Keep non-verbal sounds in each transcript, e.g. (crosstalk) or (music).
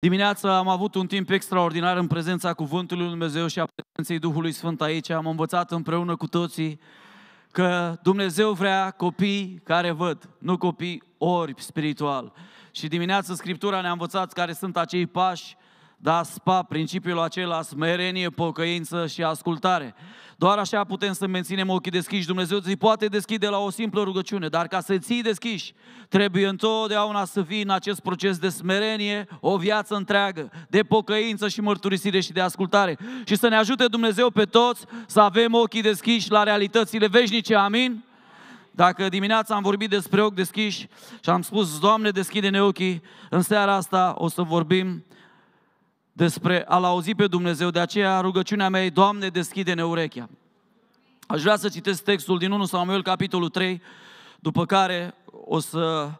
Dimineața am avut un timp extraordinar în prezența Cuvântului Lui Dumnezeu și a prezenței Duhului Sfânt aici. Am învățat împreună cu toții că Dumnezeu vrea copii care văd, nu copii orbi spiritual. Și dimineața Scriptura ne-a învățat care sunt acei pași da spa principiul acela smerenie, pocăință și ascultare. Doar așa putem să menținem ochii deschiși. Dumnezeu îți poate deschide la o simplă rugăciune, dar ca să ții deschiși, trebuie întotdeauna să vii în acest proces de smerenie o viață întreagă, de pocăință și mărturisire și de ascultare. Și să ne ajute Dumnezeu pe toți să avem ochii deschiși la realitățile veșnice. Amin? Dacă dimineața am vorbit despre ochi deschiși și am spus, Doamne, deschide-ne ochii, în seara asta o să vorbim despre a-L auzi pe Dumnezeu, de aceea rugăciunea mea e, Doamne, deschide-ne urechea. Aș vrea să citesc textul din 1 Samuel, capitolul 3, după care o să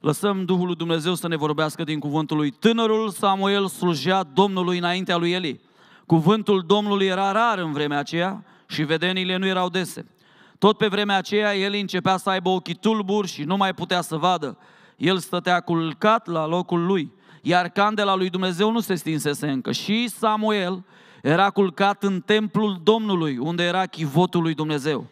lăsăm Duhul lui Dumnezeu să ne vorbească din cuvântul lui. Tânărul Samuel slujea Domnului înaintea lui Eli. Cuvântul Domnului era rar în vremea aceea și vedenile nu erau dese. Tot pe vremea aceea el începea să aibă ochii tulburi și nu mai putea să vadă. El stătea culcat la locul lui iar candela lui Dumnezeu nu se stinsese încă. Și Samuel era culcat în templul Domnului, unde era chivotul lui Dumnezeu.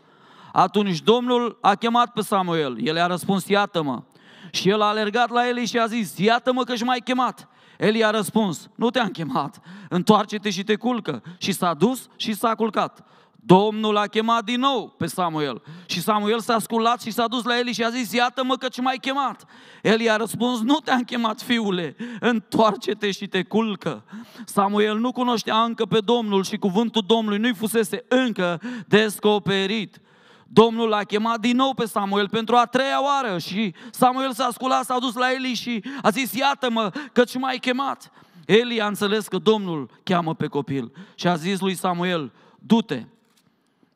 Atunci Domnul a chemat pe Samuel, el i-a răspuns, iată-mă. Și el a alergat la Eli și a zis, iată-mă că și mai chemat. Eli a răspuns, nu te-am chemat, întoarce-te și te culcă. Și s-a dus și s-a culcat. Domnul a chemat din nou pe Samuel. Și Samuel s-a sculat și s-a dus la Eli și a zis, iată-mă căci m-ai chemat. Eli a răspuns, nu te-am chemat, fiule, întoarce-te și te culcă. Samuel nu cunoștea încă pe Domnul și cuvântul Domnului nu-i fusese încă descoperit. Domnul l-a chemat din nou pe Samuel pentru a treia oară și Samuel s-a sculat, s-a dus la Eli și a zis, iată-mă căci m-ai chemat. Eli a înțeles că Domnul cheamă pe copil și a zis lui Samuel, du-te,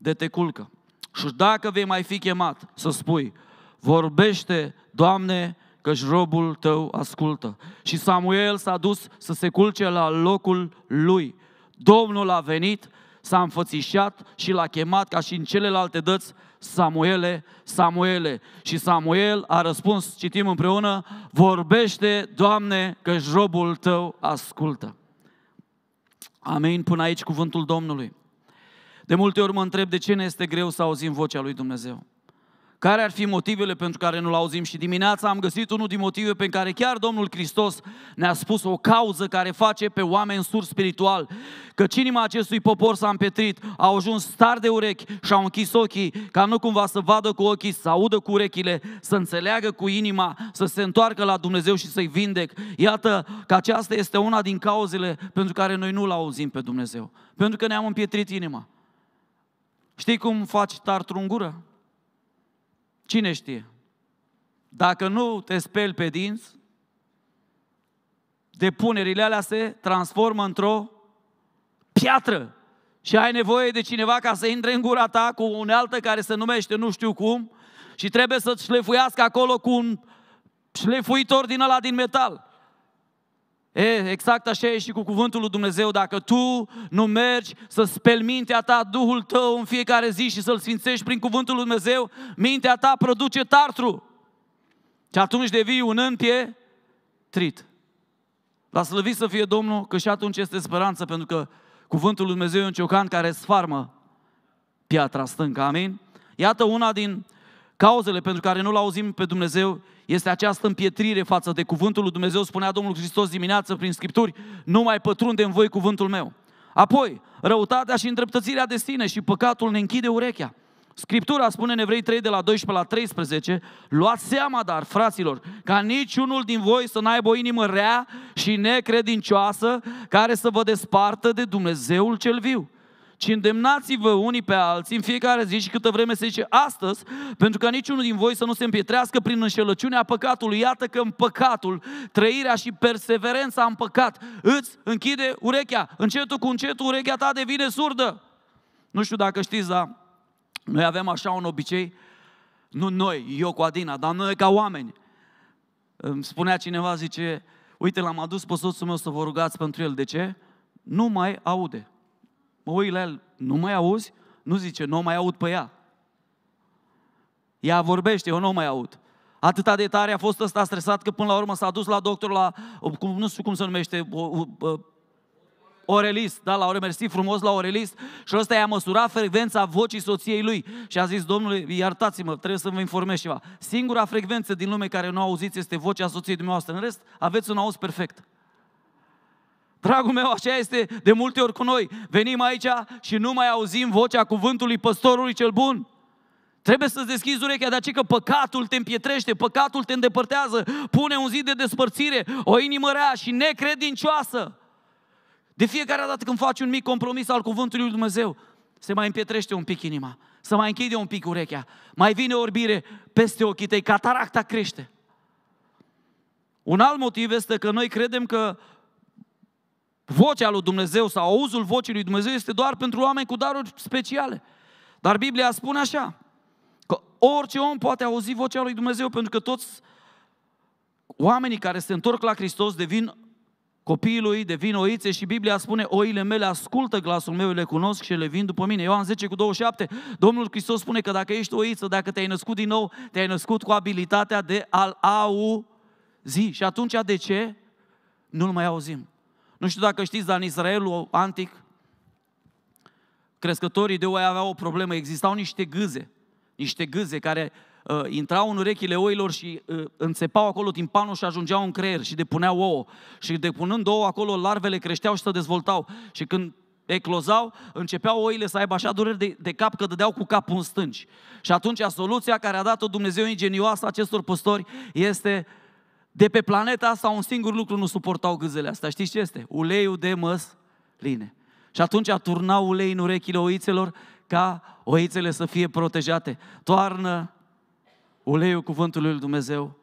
de te culcă. Și dacă vei mai fi chemat să spui, vorbește, Doamne, căci robul tău ascultă. Și Samuel s-a dus să se culce la locul lui. Domnul a venit, s-a înfățișat și l-a chemat ca și în celelalte dăți, Samuele, Samuele. Și Samuel a răspuns, citim împreună, vorbește, Doamne, căci robul tău ascultă. Amin, până aici cuvântul Domnului. De multe ori mă întreb de ce ne este greu să auzim vocea lui Dumnezeu. Care ar fi motivele pentru care nu-L auzim? Și dimineața am găsit unul din motive pe care chiar Domnul Hristos ne-a spus o cauză care face pe oameni sur spiritual. Că inima acestui popor s-a împetrit, au ajuns star de urechi și au închis ochii, ca nu cumva să vadă cu ochii, să audă cu urechile, să înțeleagă cu inima, să se întoarcă la Dumnezeu și să-i vindec. Iată că aceasta este una din cauzele pentru care noi nu-L auzim pe Dumnezeu. Pentru că ne-am împietrit inima. Știi cum faci tartru în gură? Cine știe? Dacă nu te speli pe dinți, depunerile alea se transformă într-o piatră. Și ai nevoie de cineva ca să intre în gura ta cu unealtă care se numește nu știu cum și trebuie să-ți șlefuiască acolo cu un șlefuitor din ăla din metal. E, exact așa e și cu cuvântul lui Dumnezeu. Dacă tu nu mergi să speli mintea ta, Duhul tău în fiecare zi și să-L sfințești prin cuvântul lui Dumnezeu, mintea ta produce tartru. Și atunci devii un împie trit. La slăvit să fie Domnul, că și atunci este speranță, pentru că cuvântul lui Dumnezeu e un ciocan care sfarmă piatra stâncă. Amin? Iată una din Cauzele pentru care nu-L auzim pe Dumnezeu este această împietrire față de cuvântul lui Dumnezeu, spunea Domnul Hristos dimineață prin Scripturi, nu mai pătrunde în voi cuvântul meu. Apoi, răutatea și îndreptățirea de sine și păcatul ne închide urechea. Scriptura spune în Evrei 3 de la 12 la 13, luați seama dar, fraților, ca niciunul din voi să n-aibă o inimă rea și necredincioasă care să vă despartă de Dumnezeul cel viu ci îndemnați-vă unii pe alții în fiecare zi și câtă vreme se zice astăzi, pentru ca niciunul din voi să nu se împietrească prin înșelăciunea păcatului. Iată că în păcatul, trăirea și perseverența în păcat îți închide urechea. Încetul cu încetul urechea ta devine surdă. Nu știu dacă știți, dar noi avem așa un obicei, nu noi, eu cu Adina, dar noi ca oameni. Îmi spunea cineva, zice, uite, l-am adus pe soțul meu să vă rugați pentru el. De ce? Nu mai aude. Mă uit la el, nu mai auzi? Nu zice, nu mai aud pe ea. Ea vorbește, eu nu mai aud. Atâta de tare a fost ăsta stresat că până la urmă s-a dus la doctor la, nu știu cum se numește, o, o, o, orelist, da, la mersi frumos la orelist și ăsta i-a măsurat frecvența vocii soției lui și a zis, domnule, iertați-mă, trebuie să vă informez ceva. Singura frecvență din lume care nu auziți este vocea soției dumneavoastră, în rest aveți un auz perfect. Dragul meu, așa este de multe ori cu noi. Venim aici și nu mai auzim vocea cuvântului păstorului cel bun. Trebuie să-ți deschizi urechea, dar ce că păcatul te împietrește, păcatul te îndepărtează, pune un zid de despărțire, o inimă rea și necredincioasă. De fiecare dată când faci un mic compromis al cuvântului lui Dumnezeu, se mai împietrește un pic inima, se mai închide un pic urechea, mai vine orbire peste ochii tăi, cataracta crește. Un alt motiv este că noi credem că vocea lui Dumnezeu sau auzul vocii lui Dumnezeu este doar pentru oameni cu daruri speciale. Dar Biblia spune așa, că orice om poate auzi vocea lui Dumnezeu, pentru că toți oamenii care se întorc la Hristos devin copiii lui, devin oițe și Biblia spune, oile mele ascultă glasul meu, le cunosc și le vin după mine. Ioan 10 cu 27, Domnul Hristos spune că dacă ești oiță, dacă te-ai născut din nou, te-ai născut cu abilitatea de a-L auzi. Și atunci de ce? Nu-L mai auzim. Nu știu dacă știți, dar în Israelul antic, crescătorii de oi aveau o problemă. Existau niște gâze, niște gâze care uh, intrau în urechile oilor și uh, înțepau acolo timpanul și ajungeau în creier și depuneau ouă. Și depunând ouă acolo, larvele creșteau și se dezvoltau. Și când eclozau, începeau oile să aibă așa dureri de, de cap că dădeau cu capul în stânci. Și atunci soluția care a dat-o Dumnezeu ingenioasă acestor păstori este de pe planeta asta un singur lucru nu suportau gâzele astea. Știți ce este? Uleiul de măsline. Și atunci turnau ulei în urechile oițelor ca oițele să fie protejate. Toarnă uleiul cuvântului lui Dumnezeu.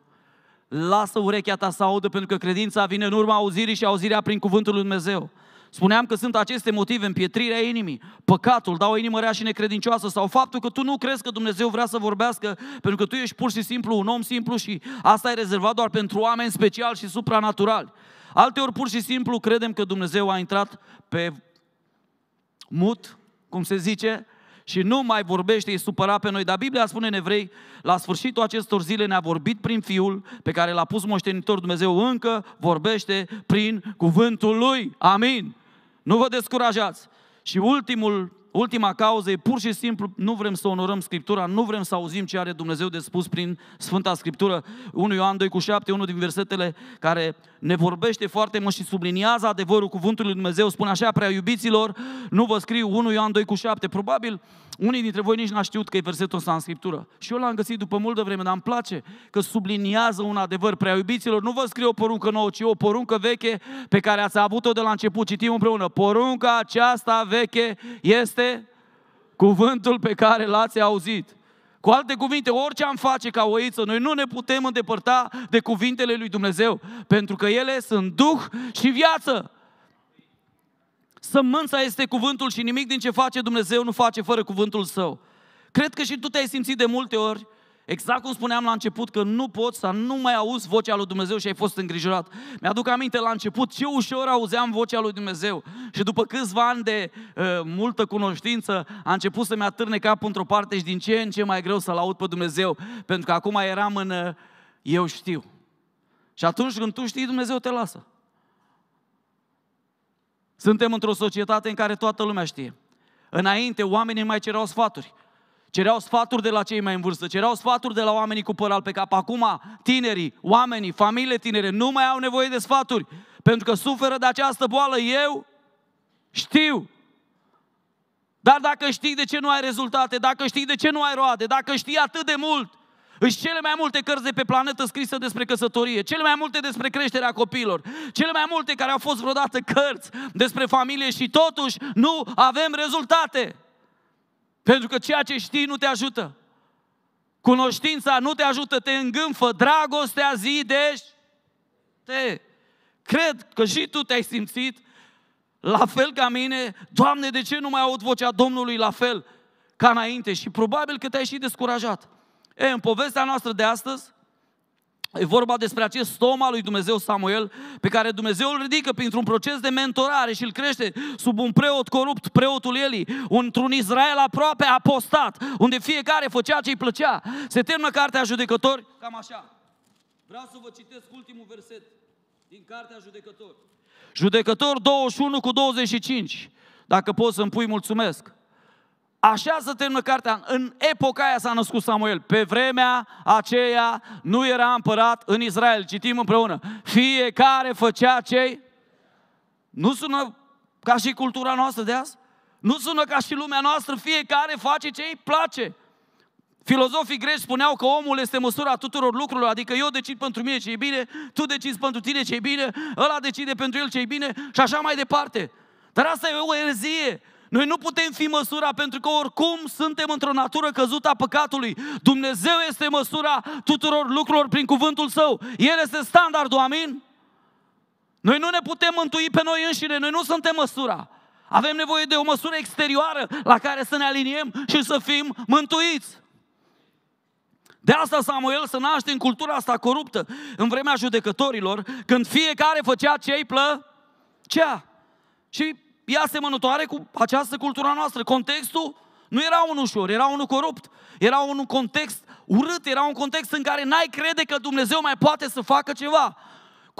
Lasă urechea ta să audă pentru că credința vine în urma auzirii și auzirea prin cuvântul lui Dumnezeu. Spuneam că sunt aceste motive, împietrirea inimii, păcatul, dau o inimă rea și necredincioasă sau faptul că tu nu crezi că Dumnezeu vrea să vorbească pentru că tu ești pur și simplu un om simplu și asta e rezervat doar pentru oameni special și supranaturali. Alteori pur și simplu credem că Dumnezeu a intrat pe mut, cum se zice, și nu mai vorbește, e supărat pe noi. Dar Biblia spune în evrei, la sfârșitul acestor zile ne-a vorbit prin Fiul pe care l-a pus moștenitor Dumnezeu, încă vorbește prin cuvântul Lui. Amin. Nu vă descurajați. Și ultimul, ultima cauză e pur și simplu nu vrem să onorăm Scriptura, nu vrem să auzim ce are Dumnezeu de spus prin Sfânta Scriptură. 1 Ioan 2 cu 7, unul din versetele care ne vorbește foarte mult și subliniază adevărul cuvântului Lui Dumnezeu, spune așa, prea iubiților, nu vă scriu 1 Ioan 2 cu 7. Probabil unii dintre voi nici n-a știut că e versetul ăsta în Scriptură. Și eu l-am găsit după multă vreme, dar îmi place că subliniază un adevăr. Prea iubiților, nu vă scriu o poruncă nouă, ci o poruncă veche pe care ați avut-o de la început. Citim împreună. Porunca aceasta veche este cuvântul pe care l-ați auzit. Cu alte cuvinte, orice am face ca oiță, noi nu ne putem îndepărta de cuvintele lui Dumnezeu, pentru că ele sunt Duh și viață. Sămânța este cuvântul și nimic din ce face Dumnezeu nu face fără cuvântul său. Cred că și tu te-ai simțit de multe ori, exact cum spuneam la început, că nu poți să nu mai auzi vocea lui Dumnezeu și ai fost îngrijorat. Mi-aduc aminte la început ce ușor auzeam vocea lui Dumnezeu și după câțiva ani de uh, multă cunoștință a început să-mi atârne capul într-o parte și din ce în ce mai greu să-L aud pe Dumnezeu, pentru că acum eram în uh, eu știu. Și atunci când tu știi, Dumnezeu te lasă. Suntem într-o societate în care toată lumea știe. Înainte, oamenii mai cereau sfaturi. Cereau sfaturi de la cei mai în vârstă, cereau sfaturi de la oamenii cu păr al pe cap. Acum, tinerii, oamenii, familiile tinere, nu mai au nevoie de sfaturi, pentru că suferă de această boală. Eu știu. Dar dacă știi de ce nu ai rezultate, dacă știi de ce nu ai roade, dacă știi atât de mult, își cele mai multe cărți de pe planetă scrise despre căsătorie, cele mai multe despre creșterea copiilor, cele mai multe care au fost vreodată cărți despre familie și totuși nu avem rezultate. Pentru că ceea ce știi nu te ajută. Cunoștința nu te ajută, te îngânfă, dragostea zidești. Te. Cred că și tu te-ai simțit la fel ca mine, Doamne, de ce nu mai aud vocea Domnului la fel ca înainte? Și probabil că te-ai și descurajat. E, în povestea noastră de astăzi, E vorba despre acest stoma lui Dumnezeu Samuel, pe care Dumnezeu îl ridică printr-un proces de mentorare și îl crește sub un preot corupt, preotul Eli, într-un Israel aproape apostat, unde fiecare făcea ce îi plăcea. Se termină Cartea Judecători, cam așa. Vreau să vă citesc ultimul verset din Cartea Judecători. Judecător 21 cu 25. Dacă poți să-mi pui, mulțumesc. Așează-te în cartea, în epoca aia s-a născut Samuel. Pe vremea aceea nu era împărat în Israel. Citim împreună. Fiecare făcea cei... Nu sună ca și cultura noastră de azi? Nu sună ca și lumea noastră, fiecare face ce îi place. Filozofii greci spuneau că omul este măsura tuturor lucrurilor, adică eu decid pentru mine ce e bine, tu decizi pentru tine ce e bine, ăla decide pentru el ce e bine și așa mai departe. Dar asta e o erezie. Noi nu putem fi măsura pentru că oricum suntem într-o natură căzută a păcatului. Dumnezeu este măsura tuturor lucrurilor prin cuvântul Său. El este standardul, amin? Noi nu ne putem mântui pe noi înșine, noi nu suntem măsura. Avem nevoie de o măsură exterioară la care să ne aliniem și să fim mântuiți. De asta Samuel se naște în cultura asta coruptă, în vremea judecătorilor, când fiecare făcea ce-i plăcea. Și e asemănătoare cu această cultura noastră. Contextul nu era unul ușor, era unul corupt, era un context urât, era un context în care n-ai crede că Dumnezeu mai poate să facă ceva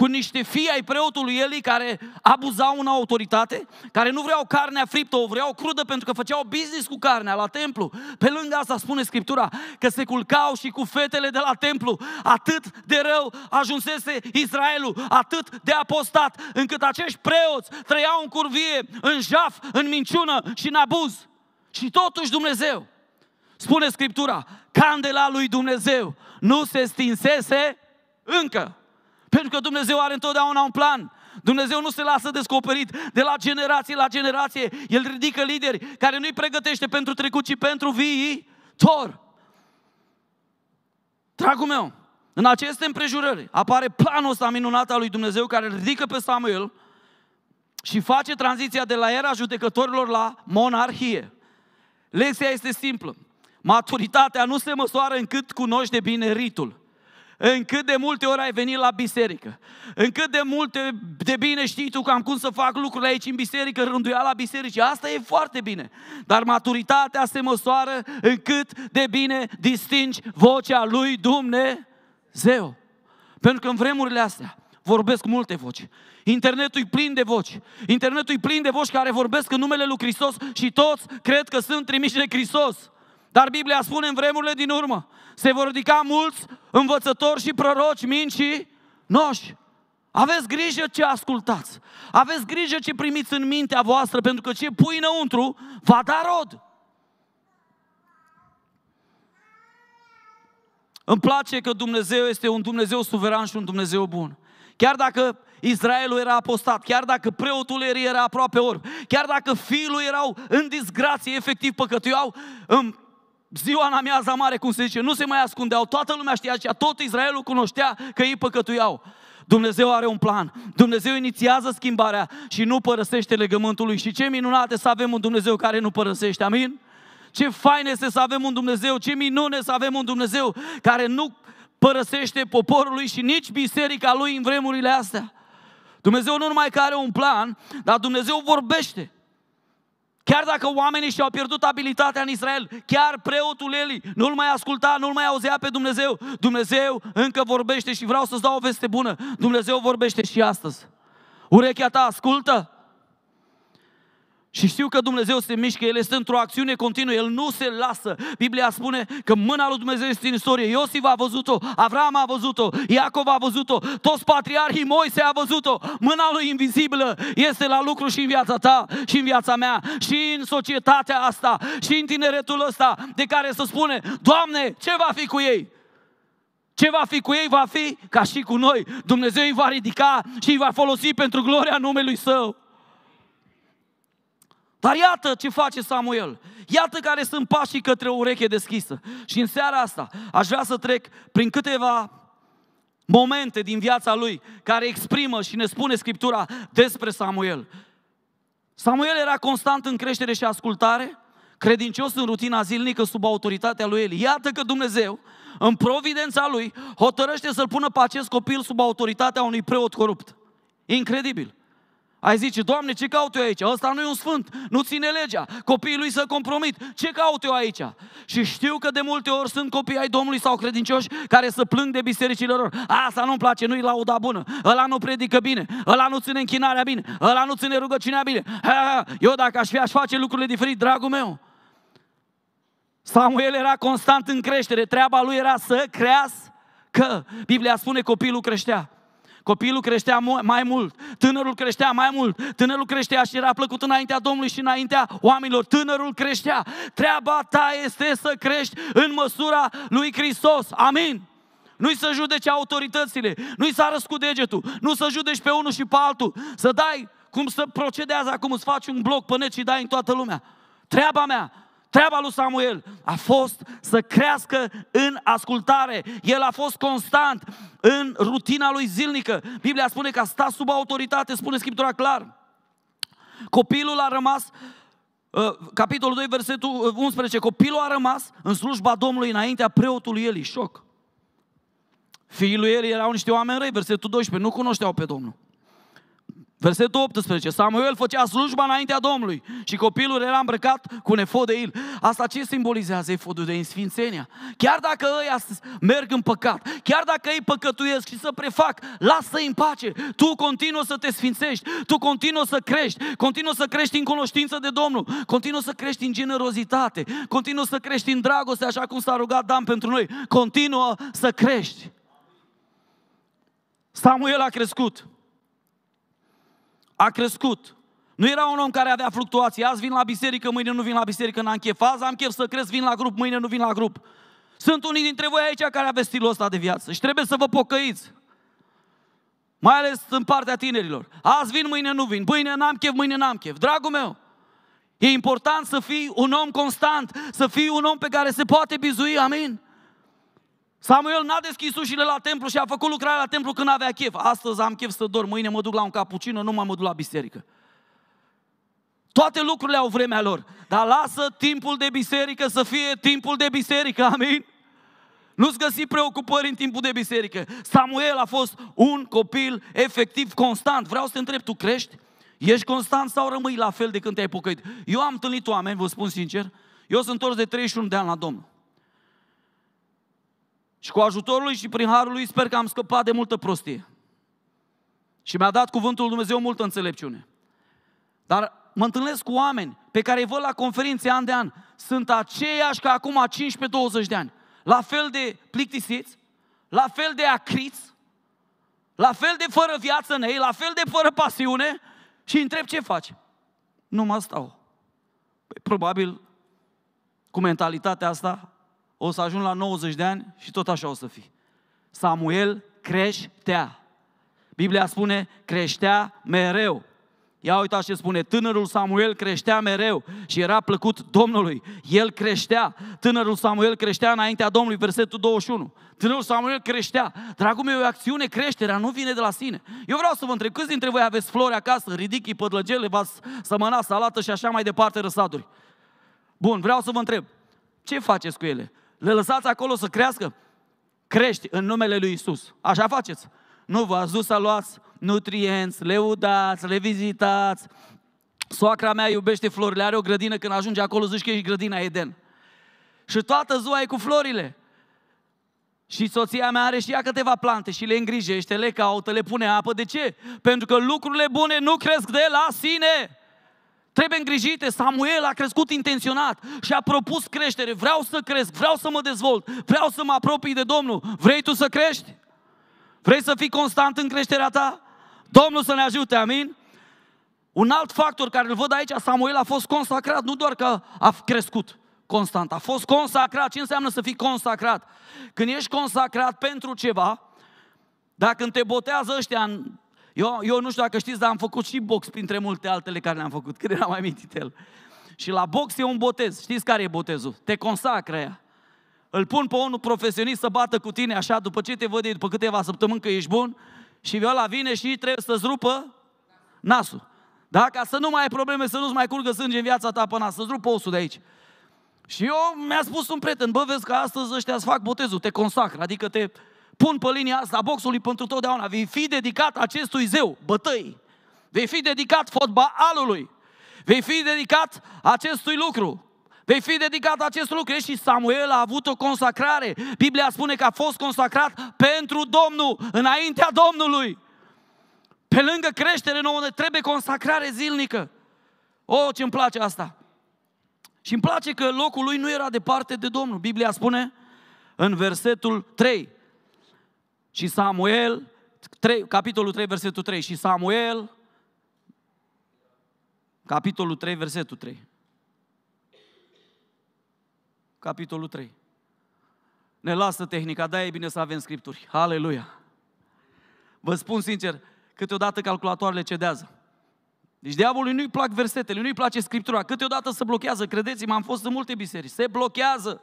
cu niște fii ai preotului Eli care abuzau în autoritate, care nu vreau carnea friptă, o vreau crudă pentru că făceau business cu carnea la templu. Pe lângă asta spune Scriptura că se culcau și cu fetele de la templu. Atât de rău ajunsese Israelul, atât de apostat, încât acești preoți trăiau în curvie, în jaf, în minciună și în abuz. Și totuși Dumnezeu, spune Scriptura, candela lui Dumnezeu nu se stinsese încă. Pentru că Dumnezeu are întotdeauna un plan. Dumnezeu nu se lasă descoperit de la generație la generație. El ridică lideri care nu-i pregătește pentru trecut, ci pentru viitor. Dragul meu, în aceste împrejurări apare planul ăsta minunat al lui Dumnezeu care îl ridică pe Samuel și face tranziția de la era judecătorilor la monarhie. Lecția este simplă. Maturitatea nu se măsoară încât de bine ritul în cât de multe ori ai venit la biserică, în cât de multe de bine știi tu am cum să fac lucrurile aici în biserică, rânduiala biserică. asta e foarte bine. Dar maturitatea se măsoară în cât de bine distingi vocea lui Dumnezeu. Pentru că în vremurile astea vorbesc multe voci. Internetul e plin de voci. Internetul e plin de voci care vorbesc în numele lui Hristos și toți cred că sunt trimiși de Hristos. Dar Biblia spune în vremurile din urmă, se vor ridica mulți învățători și proroci, minci, noși. Aveți grijă ce ascultați. Aveți grijă ce primiți în mintea voastră, pentru că ce pui înăuntru va da rod. Îmi place că Dumnezeu este un Dumnezeu suveran și un Dumnezeu bun. Chiar dacă Israelul era apostat, chiar dacă preotul era aproape orb, chiar dacă fiul erau în disgrație, efectiv păcătuiau, îmi ziua în amiaza mare, cum se zice, nu se mai ascundeau, toată lumea știa și tot Israelul cunoștea că ei păcătuiau. Dumnezeu are un plan. Dumnezeu inițiază schimbarea și nu părăsește legământul lui. Și ce minunate să avem un Dumnezeu care nu părăsește. Amin? Ce fain este să avem un Dumnezeu, ce minune să avem un Dumnezeu care nu părăsește poporul lui și nici biserica lui în vremurile astea. Dumnezeu nu numai că are un plan, dar Dumnezeu vorbește. Chiar dacă oamenii și-au pierdut abilitatea în Israel, chiar preotul Eli nu-l mai asculta, nu-l mai auzea pe Dumnezeu, Dumnezeu încă vorbește și vreau să-ți dau o veste bună. Dumnezeu vorbește și astăzi. Urechea ta ascultă, și știu că Dumnezeu se mișcă, El este într-o acțiune continuă, El nu se lasă. Biblia spune că mâna lui Dumnezeu este în istorie. Iosif a văzut-o, Avram a văzut-o, Iacov a văzut-o, toți patriarhii Moise a văzut-o. Mâna lui invizibilă este la lucru și în viața ta, și în viața mea, și în societatea asta, și în tineretul ăsta, de care să spune, Doamne, ce va fi cu ei? Ce va fi cu ei, va fi ca și cu noi. Dumnezeu îi va ridica și îi va folosi pentru gloria numelui Său. Dar iată ce face Samuel. Iată care sunt pașii către o ureche deschisă. Și în seara asta aș vrea să trec prin câteva momente din viața lui care exprimă și ne spune Scriptura despre Samuel. Samuel era constant în creștere și ascultare, credincios în rutina zilnică sub autoritatea lui Eli. Iată că Dumnezeu, în providența lui, hotărăște să-l pună pe acest copil sub autoritatea unui preot corupt. Incredibil. Ai zice, Doamne, ce caut eu aici? Ăsta nu e un sfânt, nu ține legea, copiii lui să compromit, ce caut eu aici? Și știu că de multe ori sunt copii ai Domnului sau credincioși care să plâng de bisericile lor. Asta nu-mi place, nu-i lauda bună, ăla nu predică bine, ăla nu ține închinarea bine, ăla nu ține rugăciunea bine. Ha, eu dacă aș fi, aș face lucrurile diferit, dragul meu. Samuel era constant în creștere, treaba lui era să crească. Biblia spune copilul creștea. Copilul creștea mai mult, tânărul creștea mai mult, tânărul creștea și era plăcut înaintea Domnului și înaintea oamenilor. Tânărul creștea. Treaba ta este să crești în măsura lui Hristos. Amin. Nu-i să judeci autoritățile, nu-i să arăți cu degetul, nu să judeci pe unul și pe altul, să dai cum să procedează acum, îți faci un bloc pe net și dai în toată lumea. Treaba mea Treaba lui Samuel a fost să crească în ascultare. El a fost constant în rutina lui zilnică. Biblia spune că a stat sub autoritate, spune Scriptura clar. Copilul a rămas uh, capitolul 2, versetul 11, uh, copilul a rămas în slujba Domnului înaintea preotului Eli, șoc. Fiii lui Eli erau niște oameni răi, versetul 12, nu cunoșteau pe Domnul. Versetul 18. Samuel făcea slujba înaintea Domnului și copilul era îmbrăcat cu nefod de il. Asta ce simbolizează efodul de insfințenia? Chiar dacă ei merg în păcat, chiar dacă ei păcătuiesc și să prefac, lasă-i în pace. Tu continuă să te sfințești, tu continuă să crești, continuă să crești în cunoștință de Domnul, continuă să crești în generozitate, continuă să crești în dragoste, așa cum s-a rugat Dan pentru noi. Continuă să crești. Samuel a crescut a crescut. Nu era un om care avea fluctuații. Azi vin la biserică, mâine nu vin la biserică, n-am chef. Azi am chef să cresc, vin la grup, mâine nu vin la grup. Sunt unii dintre voi aici care aveți stilul ăsta de viață și trebuie să vă pocăiți. Mai ales în partea tinerilor. Azi vin, mâine nu vin. Mâine n-am chef, mâine n-am chef. Dragul meu, e important să fii un om constant, să fii un om pe care se poate bizui, amin? Samuel n-a deschis ușile la templu și a făcut lucrarea la templu când avea chef. Astăzi am chef să dorm, mâine mă duc la un capucină, nu mai mă duc la biserică. Toate lucrurile au vremea lor, dar lasă timpul de biserică să fie timpul de biserică, amin? Nu-ți găsi preocupări în timpul de biserică. Samuel a fost un copil efectiv constant. Vreau să te întreb, tu crești? Ești constant sau rămâi la fel de când te-ai pocăit? Eu am întâlnit oameni, vă spun sincer, eu sunt întors de 31 de ani la Domnul. Și cu ajutorul lui și prin harul lui sper că am scăpat de multă prostie. Și mi-a dat cuvântul Dumnezeu multă înțelepciune. Dar mă întâlnesc cu oameni pe care îi văd la conferințe an de an. Sunt aceiași ca acum 15-20 de ani. La fel de plictisiți, la fel de acriți, la fel de fără viață în ei, la fel de fără pasiune și îi întreb ce faci. Nu mă stau. Păi, probabil cu mentalitatea asta o să ajung la 90 de ani și tot așa o să fi. Samuel creștea. Biblia spune, creștea mereu. Ia uitați ce spune, tânărul Samuel creștea mereu și era plăcut Domnului. El creștea, tânărul Samuel creștea înaintea Domnului, versetul 21. Tânărul Samuel creștea. Dragul meu, e o acțiune, creșterea nu vine de la sine. Eu vreau să vă întreb, câți dintre voi aveți flori acasă, ridichii, pădlăgele, v-ați sămăna, salată și așa mai departe, răsaduri? Bun, vreau să vă întreb, ce faceți cu ele? le lăsați acolo să crească, crești în numele lui Isus. Așa faceți. Nu v-ați dus să luați nutrienți, le udați, le vizitați. Soacra mea iubește florile, are o grădină, când ajunge acolo zici că e grădina Eden. Și toată ziua e cu florile. Și soția mea are și ea câteva plante și le îngrijește, le caută, le pune apă. De ce? Pentru că lucrurile bune nu cresc de la sine. Trebuie îngrijite. Samuel a crescut intenționat și a propus creștere. Vreau să cresc, vreau să mă dezvolt, vreau să mă apropii de Domnul. Vrei tu să crești? Vrei să fii constant în creșterea ta? Domnul să ne ajute, amin? Un alt factor care îl văd aici, Samuel a fost consacrat, nu doar că a crescut constant, a fost consacrat. Ce înseamnă să fii consacrat? Când ești consacrat pentru ceva, dacă te botează ăștia în eu, eu nu știu dacă știți, dar am făcut și box printre multe altele care le-am făcut, (laughs) când era mai el. Și la box e un botez. Știți care e botezul? Te consacră ea. Îl pun pe unul profesionist să bată cu tine așa, după ce te văd după câteva săptămâni că ești bun, și la vine și trebuie să-ți rupă nasul. Da? Ca să nu mai ai probleme, să nu-ți mai curgă sânge în viața ta până să-ți rupă osul de aici. Și eu mi-a spus un prieten, bă, vezi că astăzi ăștia îți fac botezul, te consacră, adică te, pun pe linia asta boxului pentru totdeauna. Vei fi dedicat acestui zeu, bătăi. Vei fi dedicat fotbalului. Vei fi dedicat acestui lucru. Vei fi dedicat acest lucru. Și Samuel a avut o consacrare. Biblia spune că a fost consacrat pentru Domnul, înaintea Domnului. Pe lângă creștere nouă ne trebuie consacrare zilnică. O, oh, ce îmi place asta! Și îmi place că locul lui nu era departe de Domnul. Biblia spune în versetul 3, și Samuel, 3, capitolul 3, versetul 3, și Samuel, capitolul 3, versetul 3. Capitolul 3. Ne lasă tehnica, da, e bine să avem scripturi. Aleluia! Vă spun sincer, câteodată calculatoarele cedează. Deci diavolului nu-i plac versetele, nu-i place scriptura. Câteodată se blochează, credeți-mă, am fost în multe biserici, se blochează.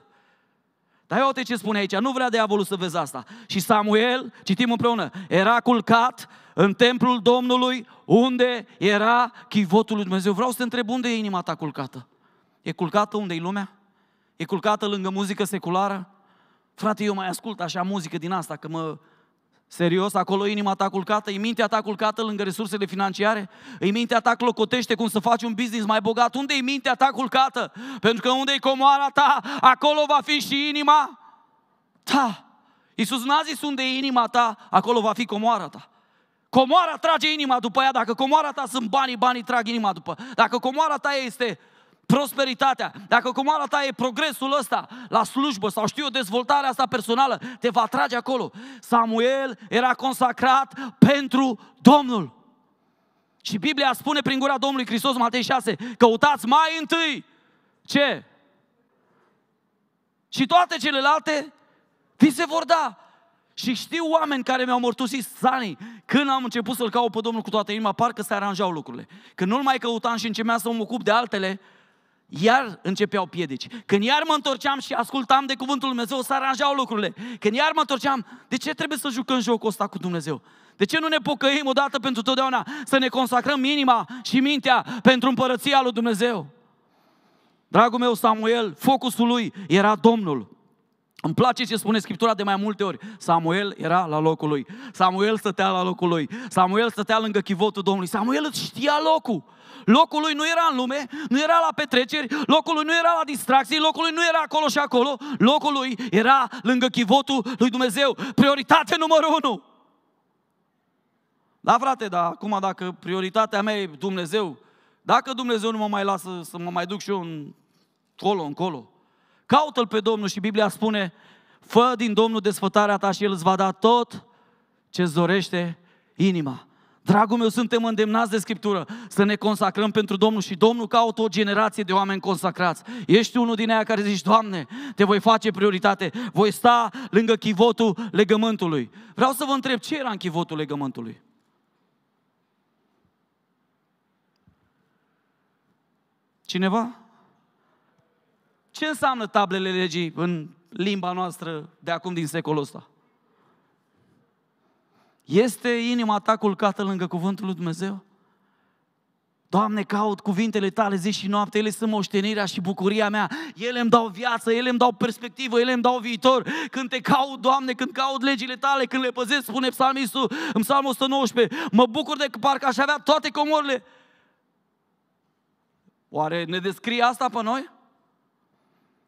Dar eu uite ce spune aici, nu vrea diavolul să vezi asta. Și Samuel, citim împreună, era culcat în templul Domnului unde era chivotul lui Dumnezeu. Vreau să te întreb unde e inima ta culcată? E culcată unde e lumea? E culcată lângă muzică seculară? Frate, eu mai ascult așa muzică din asta, că mă Serios, acolo inima ta culcată, e mintea ta culcată lângă resursele financiare? E mintea ta clocotește cum să faci un business mai bogat? Unde e mintea ta culcată? Pentru că unde e comoara ta, acolo va fi și inima ta. Iisus n-a zis unde e inima ta, acolo va fi comoara ta. Comoara trage inima după ea, dacă comoara ta sunt banii, banii trag inima după. Dacă comoara ta este prosperitatea, dacă comoara ta e progresul ăsta la slujbă sau știu eu dezvoltarea asta personală, te va atrage acolo. Samuel era consacrat pentru Domnul. Și Biblia spune prin gura Domnului Hristos, Matei 6, căutați mai întâi ce? Și toate celelalte vi se vor da. Și știu oameni care mi-au mărturisit sanii, când am început să-L caut pe Domnul cu toată inima, parcă se aranjau lucrurile. Când nu-L mai căutam și începea să mă ocup de altele, iar începeau piedici. Când iar mă întorceam și ascultam de cuvântul lui Dumnezeu, să aranjau lucrurile. Când iar mă întorceam, de ce trebuie să jucăm jocul ăsta cu Dumnezeu? De ce nu ne pocăim odată pentru totdeauna să ne consacrăm inima și mintea pentru împărăția lui Dumnezeu? Dragul meu Samuel, focusul lui era Domnul. Îmi place ce spune Scriptura de mai multe ori. Samuel era la locul lui. Samuel stătea la locul lui. Samuel stătea lângă chivotul Domnului. Samuel îți știa locul. Locul lui nu era în lume, nu era la petreceri, locul lui nu era la distracții, locul lui nu era acolo și acolo, locul lui era lângă chivotul lui Dumnezeu. Prioritate numărul unu. Da, frate, dar acum dacă prioritatea mea e Dumnezeu, dacă Dumnezeu nu mă mai lasă să mă mai duc și eu încolo, încolo, Caută-L pe Domnul și Biblia spune, fă din Domnul desfătarea ta și El îți va da tot ce zorește dorește inima. Dragul meu, suntem îndemnați de Scriptură să ne consacrăm pentru Domnul și Domnul caută o generație de oameni consacrați. Ești unul din aia care zici, Doamne, te voi face prioritate, voi sta lângă chivotul legământului. Vreau să vă întreb, ce era în chivotul legământului? Cineva? Ce înseamnă tablele legii în limba noastră de acum din secolul ăsta? Este inima ta culcată lângă cuvântul lui Dumnezeu? Doamne, caut cuvintele tale zi și noapte, ele sunt moștenirea și bucuria mea, ele îmi dau viață, ele îmi dau perspectivă, ele îmi dau viitor. Când te caut, Doamne, când caut legile tale, când le păzesc, spune psalmistul în psalmul 119, mă bucur de că parcă aș avea toate comorile. Oare ne descrie asta pe noi?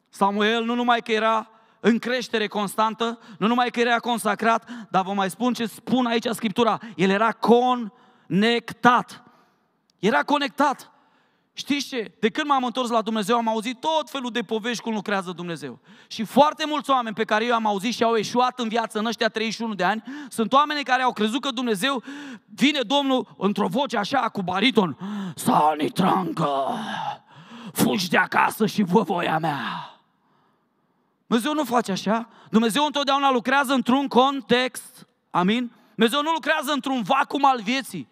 Samuel nu numai că era în creștere constantă, nu numai că era consacrat, dar vă mai spun ce spun aici Scriptura, el era conectat. Era conectat. Știți ce? De când m-am întors la Dumnezeu, am auzit tot felul de povești cum lucrează Dumnezeu. Și foarte mulți oameni pe care eu am auzit și au ieșuat în viață în ăștia 31 de ani, sunt oameni care au crezut că Dumnezeu vine Domnul într-o voce așa, cu bariton. Sani trancă, fugi de acasă și vă voia mea. Dumnezeu nu face așa. Dumnezeu întotdeauna lucrează într-un context. Amin? Dumnezeu nu lucrează într-un vacuum al vieții.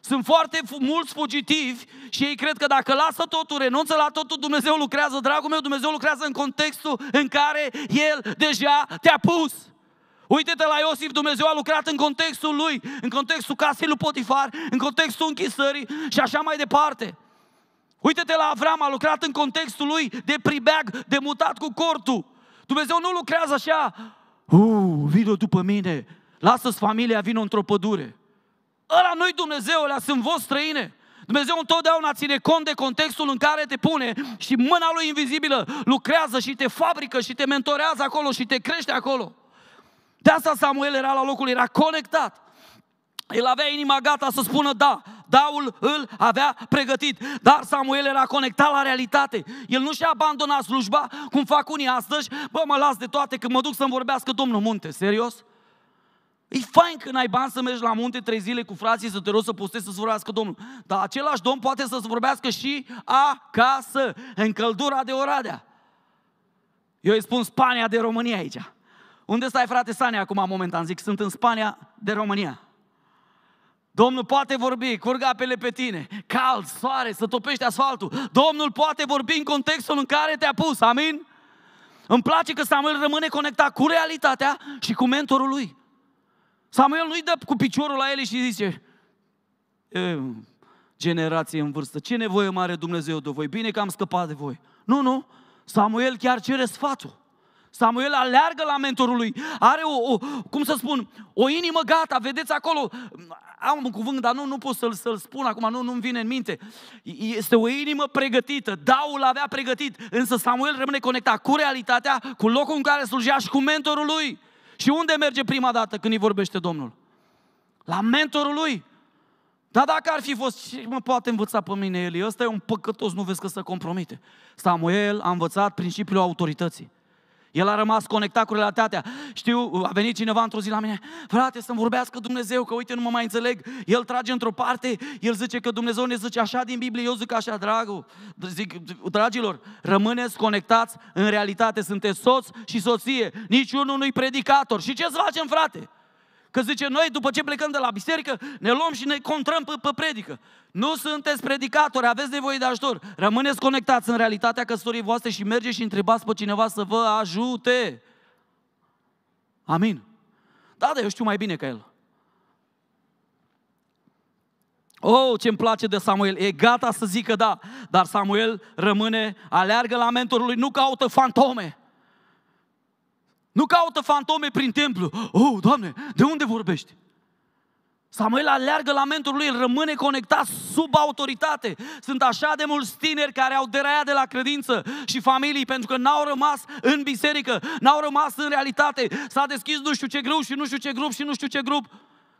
Sunt foarte mulți fugitivi și ei cred că dacă lasă totul, renunță la totul, Dumnezeu lucrează. Dragul meu, Dumnezeu lucrează în contextul în care El deja te-a pus. Uite-te la Iosif, Dumnezeu a lucrat în contextul lui, în contextul casei lui Potifar, în contextul închisării și așa mai departe. Uite-te la Avram, a lucrat în contextul lui de pribeag, de mutat cu cortul. Dumnezeu nu lucrează așa, uh, vino după mine, lasă-ți familia, vină într-o pădure. Ăla nu-i Dumnezeu, ăla sunt voi străine. Dumnezeu întotdeauna ține cont de contextul în care te pune și mâna lui invizibilă lucrează și te fabrică și te mentorează acolo și te crește acolo. De asta Samuel era la locul, era conectat. El avea inima gata să spună da, Daul îl avea pregătit, dar Samuel era conectat la realitate. El nu și-a abandonat slujba, cum fac unii astăzi, bă, mă las de toate, când mă duc să-mi vorbească Domnul Munte, serios? E fain când ai bani să mergi la munte trei zile cu frații să te rog să postezi să-ți vorbească Domnul. Dar același Domn poate să-ți vorbească și acasă, în căldura de Oradea. Eu îi spun Spania de România aici. Unde stai frate Sania acum momentan? Zic, sunt în Spania de România. Domnul poate vorbi, curgă apele pe tine, cald, soare, să topești asfaltul. Domnul poate vorbi în contextul în care te-a pus, amin? Îmi place că Samuel rămâne conectat cu realitatea și cu mentorul lui. Samuel nu-i dă cu piciorul la el și zice, e, generație în vârstă, ce nevoie mare Dumnezeu de voi, bine că am scăpat de voi. Nu, nu, Samuel chiar cere sfatul. Samuel aleargă la mentorul lui, are o, o cum să spun, o inimă gata, vedeți acolo, am un cuvânt, dar nu, nu pot să-l, să-l spun acum, nu, nu-mi vine în minte. Este o inimă pregătită, Daul avea pregătit, însă Samuel rămâne conectat cu realitatea, cu locul în care slujea și cu mentorul lui. Și unde merge prima dată când îi vorbește Domnul? La mentorul lui. Dar dacă ar fi fost, și mă poate învăța pe mine Eli, ăsta e un păcătos, nu vezi că se compromite. Samuel a învățat principiul autorității. El a rămas conectat cu realitatea. Știu, a venit cineva într-o zi la mine, frate, să-mi vorbească Dumnezeu, că uite, nu mă mai înțeleg. El trage într-o parte, el zice că Dumnezeu ne zice așa din Biblie, eu zic așa, dragul. Zic, dragilor, rămâneți conectați în realitate, sunteți soț și soție. Niciunul nu-i predicator. Și ce să facem, frate? Că zice, noi după ce plecăm de la biserică, ne luăm și ne contrăm pe, pe predică. Nu sunteți predicatori, aveți nevoie de ajutor. Rămâneți conectați în realitatea căsătoriei voastre și mergeți și întrebați pe cineva să vă ajute. Amin. Da, dar eu știu mai bine ca el. Oh, ce îmi place de Samuel, e gata să zică da, dar Samuel rămâne, aleargă la mentorul lui, nu caută fantome. Nu caută fantome prin templu. Oh, Doamne, de unde vorbești? Samuel aleargă mentorul lui, rămâne conectat sub autoritate. Sunt așa de mulți tineri care au deraiat de la credință și familii pentru că n-au rămas în biserică, n-au rămas în realitate. S-a deschis nu știu ce grup și nu știu ce grup și nu știu ce grup,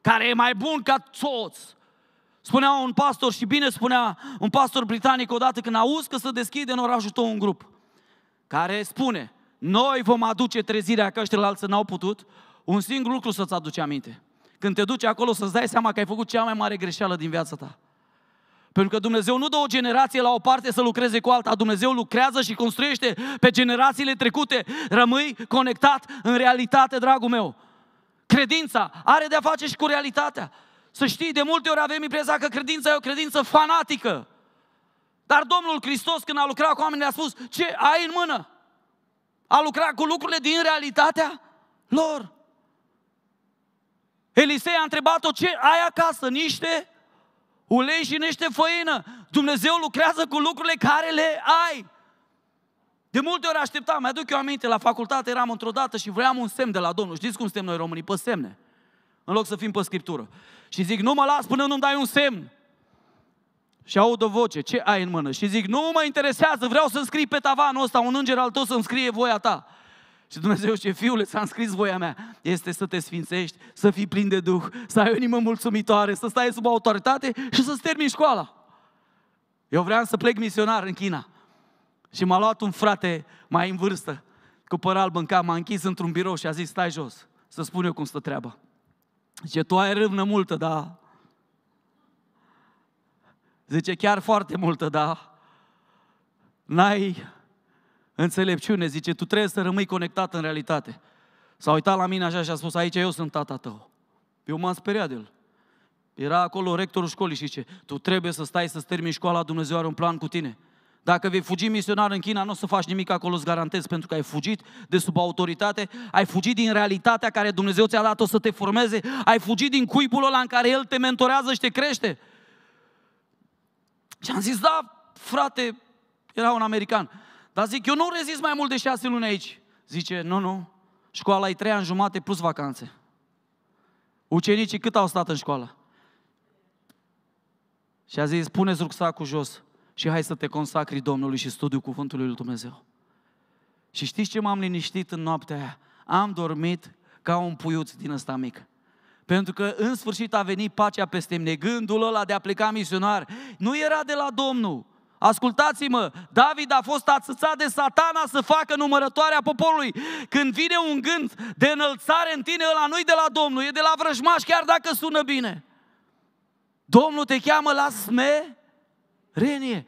care e mai bun ca toți. Spunea un pastor și bine spunea un pastor britanic odată când auzi că se deschide în orașul tău un grup care spune noi vom aduce trezirea că ăștia alții n-au putut. Un singur lucru să-ți aduce aminte. Când te duci acolo să-ți dai seama că ai făcut cea mai mare greșeală din viața ta. Pentru că Dumnezeu nu dă o generație la o parte să lucreze cu alta. Dumnezeu lucrează și construiește pe generațiile trecute. Rămâi conectat în realitate, dragul meu. Credința are de-a face și cu realitatea. Să știi, de multe ori avem impresia că credința e o credință fanatică. Dar Domnul Hristos, când a lucrat cu oamenii, a spus, ce ai în mână? a lucra cu lucrurile din realitatea lor. Elisei a întrebat-o, ce ai acasă? Niște ulei și niște făină. Dumnezeu lucrează cu lucrurile care le ai. De multe ori așteptam, mi-aduc eu aminte, la facultate eram într-o dată și vreau un semn de la Domnul. Știți cum suntem noi românii? Pe semne. În loc să fim pe Scriptură. Și zic, nu mă las până nu-mi dai un semn și aud o voce, ce ai în mână? Și zic, nu mă interesează, vreau să-mi scrii pe tavanul ăsta un înger al tău să-mi scrie voia ta. Și Dumnezeu ce fiule, s-a înscris voia mea, este să te sfințești, să fii plin de Duh, să ai o inimă mulțumitoare, să stai sub autoritate și să-ți termini școala. Eu vreau să plec misionar în China. Și m-a luat un frate mai în vârstă, cu păr alb în cap, m-a închis într-un birou și a zis, stai jos, să spun eu cum stă treaba. Zice, tu ai râvnă multă, dar Zice, chiar foarte multă, da? N-ai înțelepciune, zice, tu trebuie să rămâi conectat în realitate. S-a uitat la mine așa și a spus, aici eu sunt tata tău. Eu m-am speriat de el. Era acolo rectorul școlii și zice, tu trebuie să stai să-ți termini școala, Dumnezeu are un plan cu tine. Dacă vei fugi misionar în China, nu o să faci nimic acolo, îți garantez, pentru că ai fugit de sub autoritate, ai fugit din realitatea care Dumnezeu ți-a dat-o să te formeze, ai fugit din cuibul ăla în care El te mentorează și te crește. Și am zis, da, frate, era un american. Dar zic, eu nu rezist mai mult de șase luni aici. Zice, nu, nu, școala e trei ani jumate plus vacanțe. Ucenicii cât au stat în școală? Și a zis, puneți rucsacul jos și hai să te consacri Domnului și studiu cuvântului lui Dumnezeu. Și știți ce m-am liniștit în noaptea aia? Am dormit ca un puiuț din ăsta mic. Pentru că în sfârșit a venit pacea peste mine, gândul ăla de a pleca misionar. Nu era de la Domnul. Ascultați-mă, David a fost atâțat de satana să facă numărătoarea poporului. Când vine un gând de înălțare în tine, ăla nu de la Domnul, e de la vrăjmaș, chiar dacă sună bine. Domnul te cheamă la sme, renie.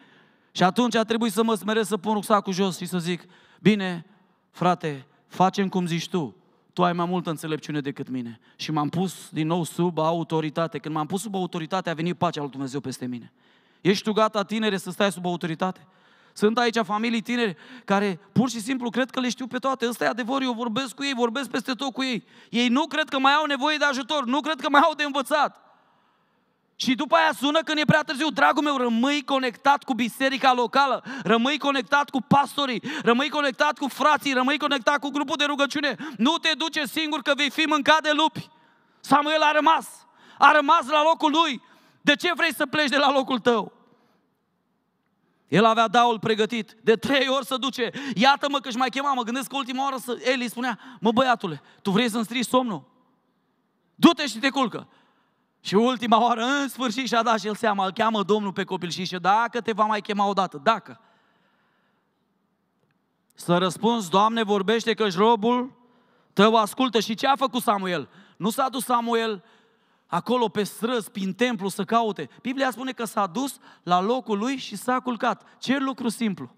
Și atunci a trebuit să mă smeresc să pun rucsacul jos și să zic, bine, frate, facem cum zici tu, tu ai mai multă înțelepciune decât mine. Și m-am pus din nou sub autoritate. Când m-am pus sub autoritate, a venit pacea lui Dumnezeu peste mine. Ești tu gata, tinere, să stai sub autoritate? Sunt aici familii tineri care pur și simplu cred că le știu pe toate. Ăsta e adevărul, eu vorbesc cu ei, vorbesc peste tot cu ei. Ei nu cred că mai au nevoie de ajutor, nu cred că mai au de învățat. Și după aia sună când e prea târziu. Dragul meu, rămâi conectat cu biserica locală, rămâi conectat cu pastorii, rămâi conectat cu frații, rămâi conectat cu grupul de rugăciune. Nu te duce singur că vei fi mâncat de lupi. Samuel a rămas. A rămas la locul lui. De ce vrei să pleci de la locul tău? El avea daul pregătit. De trei ori să duce. Iată-mă că își mai chema. Mă gândesc că ultima oară să... Eli spunea, mă băiatule, tu vrei să-mi strici somnul? Du-te și te culcă. Și ultima oară, în sfârșit, și-a dat și el seama, îl cheamă Domnul pe copil și zice, dacă te va mai chema odată, dacă. Să răspunzi, Doamne, vorbește că robul tău ascultă. Și ce a făcut Samuel? Nu s-a dus Samuel acolo pe străzi, prin templu să caute. Biblia spune că s-a dus la locul lui și s-a culcat. Ce lucru simplu.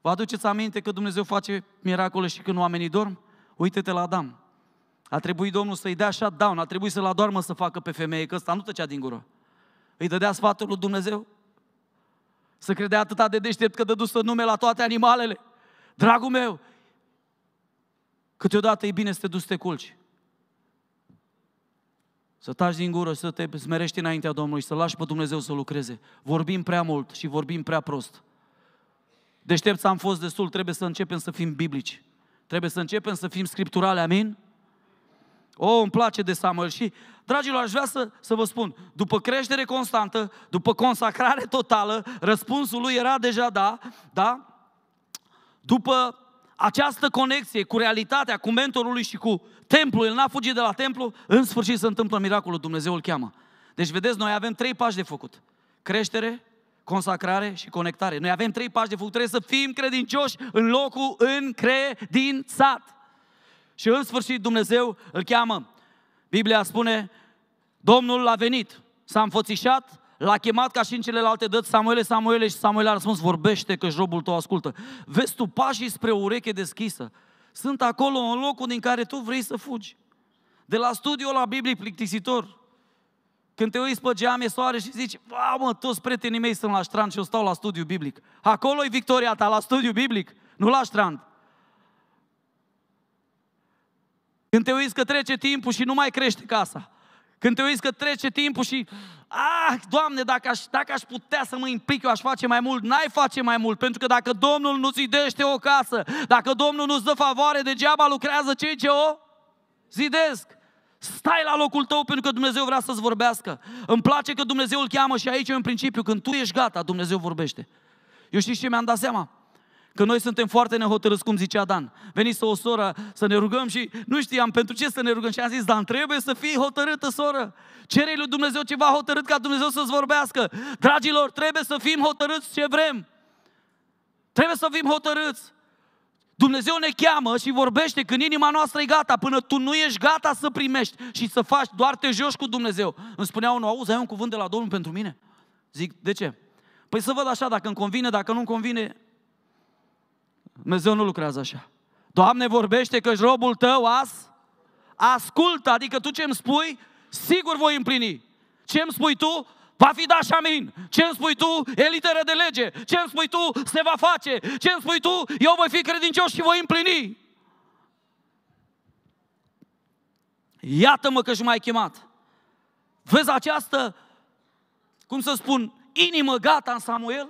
Vă aduceți aminte că Dumnezeu face miracole și când oamenii dorm? Uite-te la Adam. A trebuit Domnul să-i dea shutdown, a trebuit să-l adormă să facă pe femeie, că ăsta nu tăcea din gură. Îi dădea sfatul lui Dumnezeu? Să credea atât de deștept că dădusă nume la toate animalele. Dragul meu, câteodată e bine să te duci să te culci. Să taci din gură, să te smerești înaintea Domnului și să lași pe Dumnezeu să lucreze. Vorbim prea mult și vorbim prea prost. Deștepți am fost destul, trebuie să începem să fim biblici. Trebuie să începem să fim scripturale, amin? O, oh, îmi place de Samuel și, dragilor, aș vrea să, să vă spun, după creștere constantă, după consacrare totală, răspunsul lui era deja da, da? După această conexie cu realitatea, cu mentorul lui și cu templul, el n-a fugit de la templu, în sfârșit se întâmplă miracolul, Dumnezeu îl cheamă. Deci, vedeți, noi avem trei pași de făcut. Creștere, consacrare și conectare. Noi avem trei pași de făcut. Trebuie să fim credincioși în locul încredințat. Și în sfârșit Dumnezeu îl cheamă. Biblia spune, Domnul a venit, s-a înfățișat, l-a chemat ca și în celelalte dăți Samuele, Samuele și Samuel a răspuns, vorbește că robul tău ascultă. Vezi tu pașii spre ureche deschisă. Sunt acolo în locul din care tu vrei să fugi. De la studiu la Biblie plictisitor, când te uiți pe geam, e soare și zici, wow, mă, toți prietenii mei sunt la ștrand și eu stau la studiu biblic. Acolo e victoria ta, la studiu biblic, nu la ștrand. Când te uiți că trece timpul și nu mai crește casa. Când te uiți că trece timpul și, ah, Doamne, dacă aș, dacă aș putea să mă implic, eu aș face mai mult, n-ai face mai mult, pentru că dacă Domnul nu zidește o casă, dacă Domnul nu-ți dă favoare, degeaba lucrează cei ce o zidesc. Stai la locul tău pentru că Dumnezeu vrea să-ți vorbească. Îmi place că Dumnezeu îl cheamă și aici în principiu, când tu ești gata, Dumnezeu vorbește. Eu știți ce mi-am dat seama? Că noi suntem foarte nehotărâți, cum zicea Dan. Veniți o soră să ne rugăm și nu știam pentru ce să ne rugăm. Și am zis, Dan, trebuie să fii hotărâtă, soră. Cerei lui Dumnezeu ceva hotărât ca Dumnezeu să-ți vorbească. Dragilor, trebuie să fim hotărâți ce vrem. Trebuie să fim hotărâți. Dumnezeu ne cheamă și vorbește când inima noastră e gata, până tu nu ești gata să primești și să faci, doar te joci cu Dumnezeu. Îmi spunea unul, auzi, ai un cuvânt de la Domnul pentru mine? Zic, de ce? Păi să văd așa, dacă îmi convine, dacă nu-mi convine, Dumnezeu nu lucrează așa. Doamne, vorbește că robul tău as, ascultă, adică tu ce îmi spui, sigur voi împlini. Ce îmi spui tu, va fi da și amin. Ce îmi spui tu, e literă de lege. Ce îmi spui tu, se va face. Ce îmi spui tu, eu voi fi credincios și voi împlini. Iată-mă că și m-ai chemat. Vezi această, cum să spun, inimă gata în Samuel?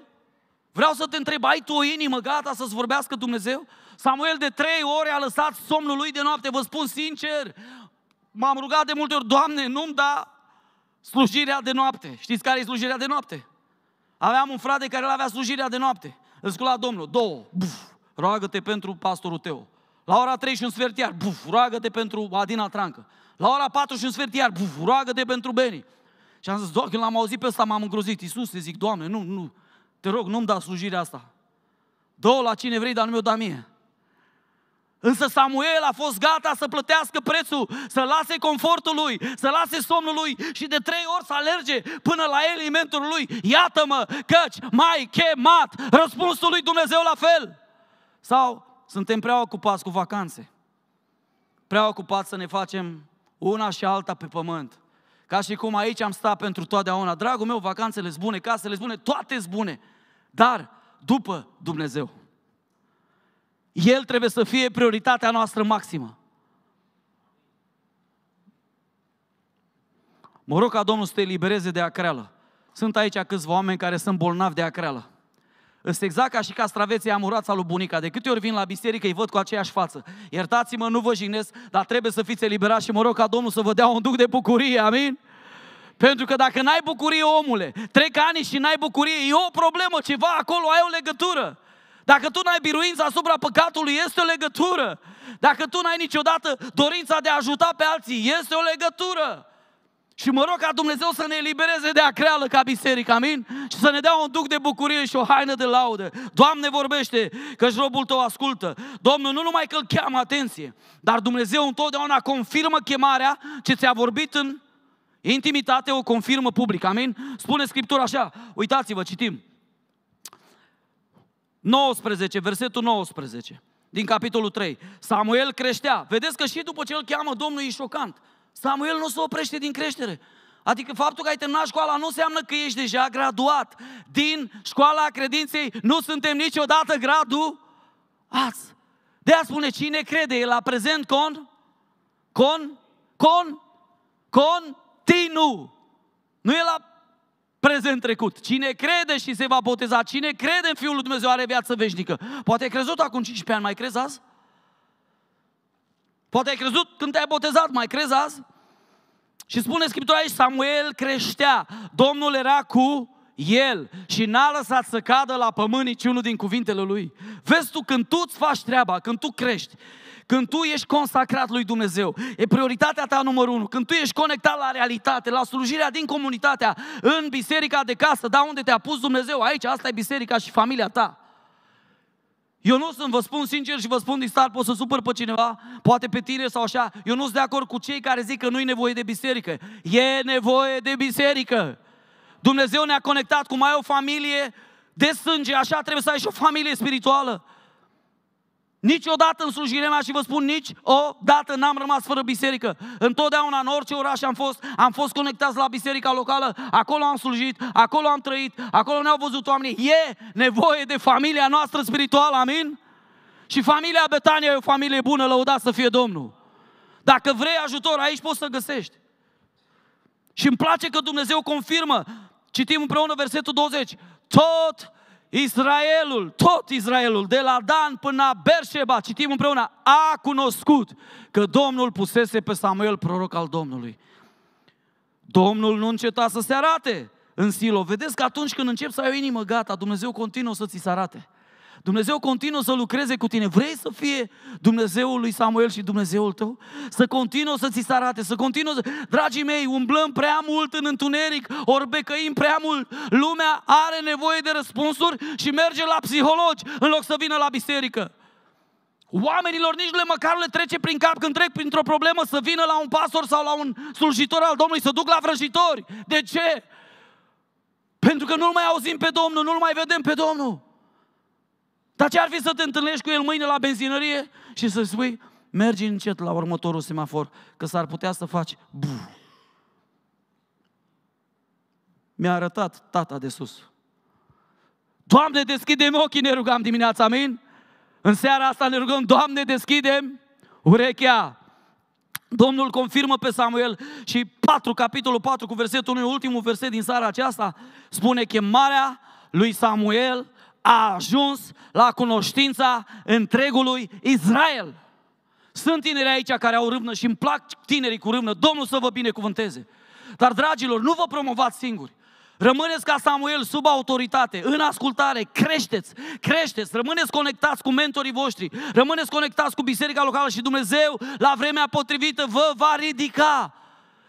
Vreau să te întreb, ai tu o inimă gata să-ți vorbească Dumnezeu? Samuel de trei ore a lăsat somnul lui de noapte, vă spun sincer, m-am rugat de multe ori, Doamne, nu-mi da slujirea de noapte. Știți care e slujirea de noapte? Aveam un frate care avea slujirea de noapte. Îl scula la Domnul, două, buf, roagă-te pentru pastorul tău. La ora 3 și un sfert iar, buf, roagă-te pentru Adina Trancă. La ora 4 și un sfert iar, buf, roagă-te pentru Beni. Și am zis, când l-am auzit pe ăsta m-am îngrozit. Iisus, zic, Doamne, nu, nu, te rog, nu-mi da slujirea asta. dă la cine vrei, dar nu mi-o da mie. Însă Samuel a fost gata să plătească prețul, să lase confortul lui, să lase somnul lui și de trei ori să alerge până la elementul lui. Iată-mă, căci mai chemat răspunsul lui Dumnezeu la fel. Sau suntem prea ocupați cu vacanțe, prea ocupați să ne facem una și alta pe pământ. Ca și cum aici am stat pentru totdeauna. Dragul meu, vacanțele sunt bune, casele sunt bune, toate sunt bune dar după Dumnezeu. El trebuie să fie prioritatea noastră maximă. Mă rog ca Domnul să te libereze de acreală. Sunt aici câțiva oameni care sunt bolnavi de acreală. Este exact ca și castraveții al lui bunica. De câte ori vin la biserică, îi văd cu aceeași față. Iertați-mă, nu vă jignesc, dar trebuie să fiți eliberați și mă rog ca Domnul să vă dea un duc de bucurie, amin? Pentru că dacă n-ai bucurie, omule, trec ani și n-ai bucurie, e o problemă, ceva acolo, ai o legătură. Dacă tu n-ai biruința asupra păcatului, este o legătură. Dacă tu n-ai niciodată dorința de a ajuta pe alții, este o legătură. Și mă rog ca Dumnezeu să ne elibereze de acreală ca biserică, amin? Și să ne dea un duc de bucurie și o haină de laudă. Doamne vorbește că robul tău ascultă. Domnul nu numai că îl cheamă, atenție, dar Dumnezeu întotdeauna confirmă chemarea ce ți-a vorbit în Intimitate o confirmă public, amin? Spune Scriptura așa, uitați-vă, citim. 19, versetul 19 din capitolul 3. Samuel creștea. Vedeți că și după ce îl cheamă Domnul e șocant. Samuel nu se oprește din creștere. Adică faptul că ai terminat școala nu înseamnă că ești deja graduat. Din școala credinței nu suntem niciodată gradu ați. De a spune cine crede la prezent con, con, con, con, continuu. Nu e la prezent trecut. Cine crede și se va boteza, cine crede în Fiul lui Dumnezeu are viață veșnică. Poate ai crezut acum 15 ani, mai crezi azi? Poate ai crezut când te-ai botezat, mai crezi azi? Și spune Scriptura aici, Samuel creștea, Domnul era cu el și n-a lăsat să cadă la pământ niciunul din cuvintele lui. Vezi tu, când tu îți faci treaba, când tu crești, când tu ești consacrat lui Dumnezeu, e prioritatea ta numărul unu. Când tu ești conectat la realitate, la slujirea din comunitatea, în biserica de casă, da unde te-a pus Dumnezeu, aici, asta e biserica și familia ta. Eu nu sunt, vă spun sincer și vă spun din start, pot să supăr pe cineva, poate pe tine sau așa. Eu nu sunt de acord cu cei care zic că nu e nevoie de biserică. E nevoie de biserică. Dumnezeu ne-a conectat, cum ai o familie de sânge, așa trebuie să ai și o familie spirituală. Niciodată în slujirea mea și vă spun nici o dată n-am rămas fără biserică. Întotdeauna în orice oraș am fost, am fost conectați la biserica locală, acolo am slujit, acolo am trăit, acolo ne-au văzut oamenii. E nevoie de familia noastră spirituală, amin? Și familia Betania e o familie bună, lăudat să fie Domnul. Dacă vrei ajutor, aici poți să găsești. Și îmi place că Dumnezeu confirmă, citim împreună versetul 20, tot Israelul, tot Israelul, de la Dan până la Berșeba, citim împreună, a cunoscut că Domnul pusese pe Samuel proroc al Domnului. Domnul nu înceta să se arate în Silo. Vedeți că atunci când încep să ai o inimă gata, Dumnezeu continuă să ți se arate. Dumnezeu continuă să lucreze cu tine. Vrei să fie Dumnezeul lui Samuel și Dumnezeul tău? Să continuă să ți se arate, să continuă să... Dragii mei, umblăm prea mult în întuneric, orbecăim prea mult. Lumea are nevoie de răspunsuri și merge la psihologi în loc să vină la biserică. Oamenilor nici le măcar le trece prin cap când trec printr-o problemă să vină la un pastor sau la un slujitor al Domnului, să duc la vrăjitori. De ce? Pentru că nu-L mai auzim pe Domnul, nu-L mai vedem pe Domnul. Dar ce ar fi să te întâlnești cu el mâine la benzinărie și să spui, mergi încet la următorul semafor, că s-ar putea să faci bu. Mi-a arătat tata de sus. Doamne, deschidem ochii, ne rugam dimineața, amin? În seara asta ne rugăm, Doamne, deschidem urechea. Domnul confirmă pe Samuel și 4, capitolul 4 cu versetul 1, ultimul verset din seara aceasta, spune chemarea lui Samuel a ajuns la cunoștința întregului Israel. Sunt tineri aici care au râvnă și îmi plac tinerii cu râvnă. Domnul să vă binecuvânteze. Dar, dragilor, nu vă promovați singuri. Rămâneți ca Samuel sub autoritate, în ascultare, creșteți, creșteți, rămâneți conectați cu mentorii voștri, rămâneți conectați cu biserica locală și Dumnezeu la vremea potrivită vă va ridica.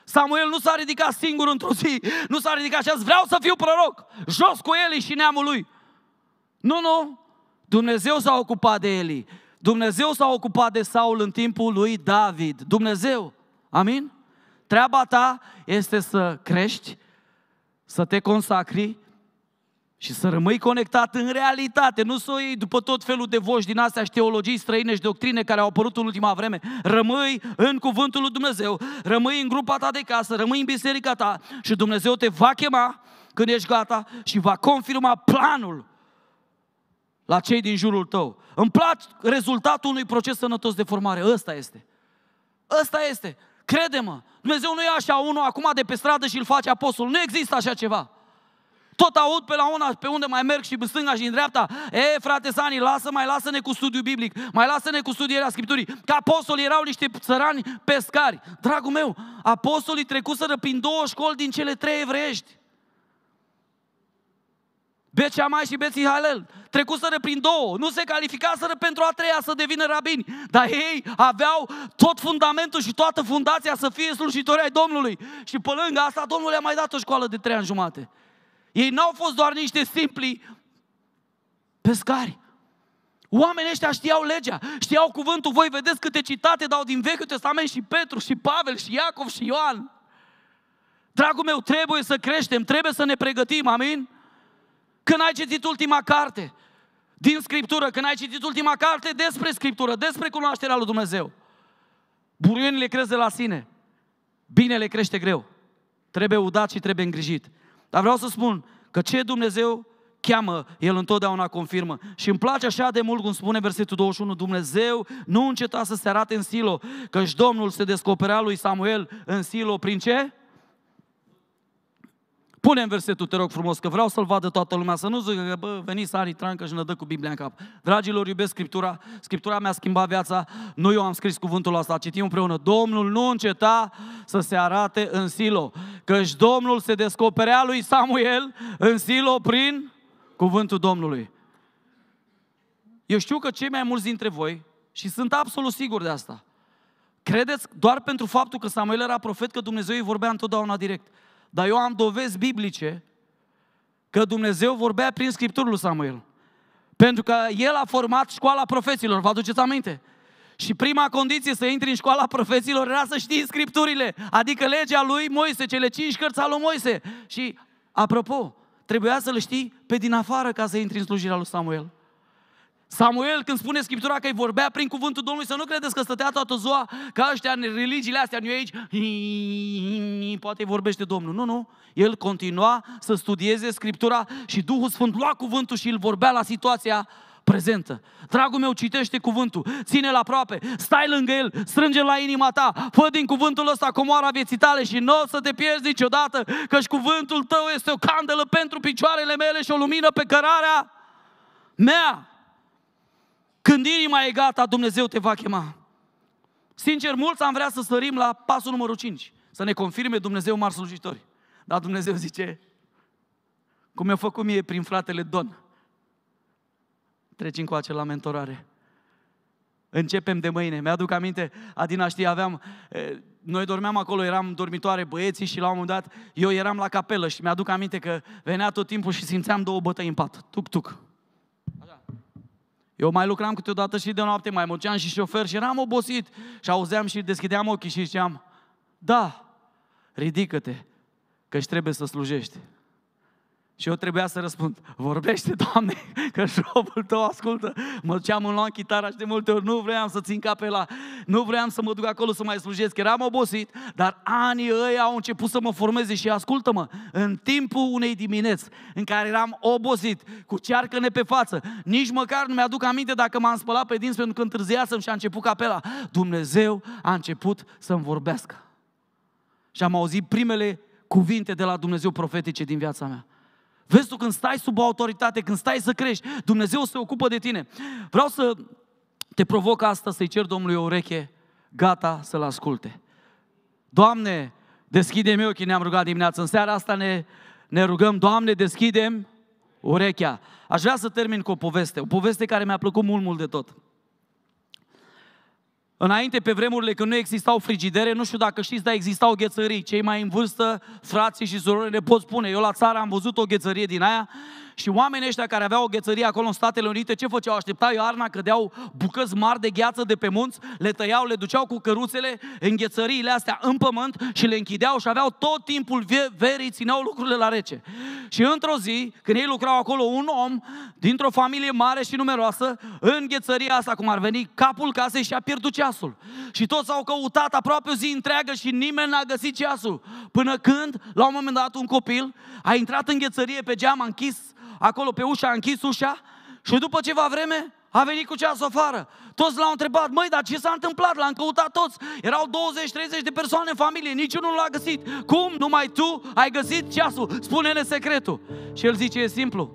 Samuel nu s-a ridicat singur într-o zi, nu s-a ridicat și azi, vreau să fiu proroc, jos cu el și neamul lui. Nu, nu! Dumnezeu s-a ocupat de Eli. Dumnezeu s-a ocupat de Saul în timpul lui David. Dumnezeu. Amin? Treaba ta este să crești, să te consacri și să rămâi conectat în realitate, nu să o iei după tot felul de voci din astea și teologii străine și doctrine care au apărut în ultima vreme. Rămâi în cuvântul lui Dumnezeu, rămâi în grupa ta de casă, rămâi în biserica ta și Dumnezeu te va chema când ești gata și va confirma planul la cei din jurul tău. Îmi place rezultatul unui proces sănătos de formare. Ăsta este. Ăsta este. Crede-mă, Dumnezeu nu e așa unul acum de pe stradă și îl face apostol. Nu există așa ceva. Tot aud pe la una, pe unde mai merg și în stânga și în dreapta. E, frate Sani, lasă, mai lasă-ne cu studiu biblic, mai lasă-ne cu studierea Scripturii. Că apostoli erau niște țărani pescari. Dragul meu, apostolii trecuseră prin două școli din cele trei evreiești. Mai și Beți Halel trecuseră prin două, nu se calificaseră pentru a treia să devină rabini, dar ei aveau tot fundamentul și toată fundația să fie slujitori ai Domnului. Și pe lângă asta, Domnul le-a mai dat o școală de trei ani jumate. Ei n-au fost doar niște simpli pescari. Oamenii ăștia știau legea, știau cuvântul. Voi vedeți câte citate dau din Vechiul Testament și Petru, și Pavel, și Iacov, și Ioan. Dragul meu, trebuie să creștem, trebuie să ne pregătim, amin? Când ai citit ultima carte din Scriptură, când ai citit ultima carte despre Scriptură, despre cunoașterea lui Dumnezeu, buruienile cresc de la sine, binele crește greu, trebuie udat și trebuie îngrijit. Dar vreau să spun că ce Dumnezeu cheamă, El întotdeauna confirmă. Și îmi place așa de mult cum spune versetul 21, Dumnezeu nu înceta să se arate în Silo, căci Domnul se descoperea lui Samuel în Silo prin ce? Pune în versetul, te rog frumos, că vreau să-l vadă toată lumea, să nu zică că bă, veni ari Trancă și ne dă cu Biblia în cap. Dragilor, iubesc Scriptura, Scriptura mi-a schimbat viața, nu eu am scris cuvântul ăsta, citim împreună. Domnul nu înceta să se arate în silo, căci Domnul se descoperea lui Samuel în silo prin cuvântul Domnului. Eu știu că cei mai mulți dintre voi, și sunt absolut sigur de asta, credeți doar pentru faptul că Samuel era profet că Dumnezeu îi vorbea întotdeauna direct. Dar eu am dovezi biblice că Dumnezeu vorbea prin Scripturul lui Samuel. Pentru că el a format școala profeților, vă aduceți aminte? Și prima condiție să intri în școala profeților era să știi Scripturile, adică legea lui Moise, cele cinci cărți ale lui Moise. Și, apropo, trebuia să le știi pe din afară ca să intri în slujirea lui Samuel. Samuel, când spune Scriptura că îi vorbea prin cuvântul Domnului, să nu credeți că stătea toată ziua ca ăștia în religiile astea, nu aici, poate îi vorbește Domnul. Nu, nu. El continua să studieze Scriptura și Duhul Sfânt lua cuvântul și îl vorbea la situația prezentă. Dragul meu, citește cuvântul, ține-l aproape, stai lângă el, strânge la inima ta, fă din cuvântul ăsta comoara vieții tale și nu o să te pierzi niciodată, căci cuvântul tău este o candelă pentru picioarele mele și o lumină pe cărarea mea. Când inima e gata, Dumnezeu te va chema. Sincer, mulți am vrea să sărim la pasul numărul 5, să ne confirme Dumnezeu mari slujitori. Dar Dumnezeu zice, cum mi-a făcut mie prin fratele Don, trecem cu acela mentorare. Începem de mâine. Mi-aduc aminte, Adina știi, aveam, noi dormeam acolo, eram dormitoare băieții și la un moment dat eu eram la capelă și mi-aduc aminte că venea tot timpul și simțeam două bătăi în pat, tuc, tuc. Eu mai lucram câteodată și de noapte, mai munceam și șofer și eram obosit. Și auzeam și deschideam ochii și ziceam, da, ridică-te, că trebuie să slujești. Și eu trebuia să răspund, vorbește, Doamne, că robul tău ascultă. Mă duceam în luam chitara și de multe ori nu vreau să țin capela, nu vreau să mă duc acolo să mai slujesc, eram obosit, dar anii ăia au început să mă formeze și ascultă-mă, în timpul unei dimineți în care eram obosit, cu cearcăne pe față, nici măcar nu mi-aduc aminte dacă m-am spălat pe dinți pentru că întârziasem și a început capela. Dumnezeu a început să-mi vorbească. Și am auzit primele cuvinte de la Dumnezeu profetice din viața mea. Vezi tu când stai sub o autoritate, când stai să crești, Dumnezeu se ocupă de tine. Vreau să te provoc asta, să-i cer Domnului o ureche gata să-L asculte. Doamne, deschide-mi ochii, ne-am rugat dimineața. În seara asta ne, ne rugăm, Doamne, deschidem urechea. Aș vrea să termin cu o poveste, o poveste care mi-a plăcut mult, mult de tot. Înainte, pe vremurile când nu existau frigidere, nu știu dacă știți, dar existau ghețării. Cei mai în vârstă, frații și surorile, ne pot spune. Eu la țară am văzut o ghețărie din aia și oamenii ăștia care aveau o ghețărie acolo în Statele Unite, ce făceau? Așteptau iarna, cădeau bucăți mari de gheață de pe munți, le tăiau, le duceau cu căruțele în ghețăriile astea în pământ și le închideau și aveau tot timpul verii, țineau lucrurile la rece. Și într-o zi, când ei lucrau acolo, un om dintr-o familie mare și numeroasă, în ghețăria asta, cum ar veni, capul casei și a pierdut ceasul. Și toți au căutat aproape o zi întreagă și nimeni n-a găsit ceasul. Până când, la un moment dat, un copil a intrat în ghețărie pe geam, a închis acolo pe ușa, a închis ușa și după ceva vreme a venit cu ceasul afară. Toți l-au întrebat, măi, dar ce s-a întâmplat? L-am căutat toți. Erau 20-30 de persoane în familie, niciunul nu l-a găsit. Cum? Numai tu ai găsit ceasul. Spune-ne secretul. Și el zice, e simplu.